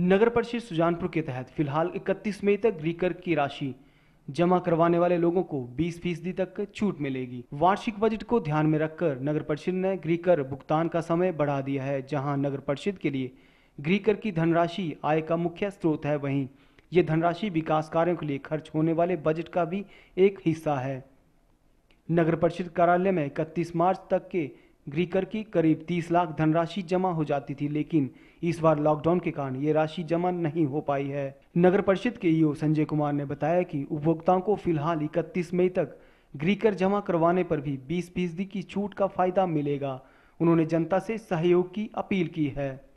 नगर परिषद सुजानपुर के तहत फिलहाल 31 मई तक रिकर की राशि जमा करवाने वाले लोगों को 20 फीसदी तक छूट मिलेगी वार्षिक बजट को ध्यान में रखकर नगर परिषद ने गृहकर भुगतान का समय बढ़ा दिया है जहां नगर परिषद के लिए गृहकर की धनराशि आय का मुख्य स्रोत है वहीं ये धनराशि विकास कार्यों के लिए खर्च होने वाले बजट का भी एक हिस्सा है नगर परिषद कार्यालय में इकतीस मार्च तक के ग्रीकर की करीब 30 लाख धनराशि जमा हो जाती थी लेकिन इस बार लॉकडाउन के कारण ये राशि जमा नहीं हो पाई है नगर परिषद के ईओ संजय कुमार ने बताया कि उपभोक्ताओं को फिलहाल इकतीस मई तक ग्रीकर जमा करवाने पर भी बीस फीसदी की छूट का फायदा मिलेगा उन्होंने जनता से सहयोग की अपील की है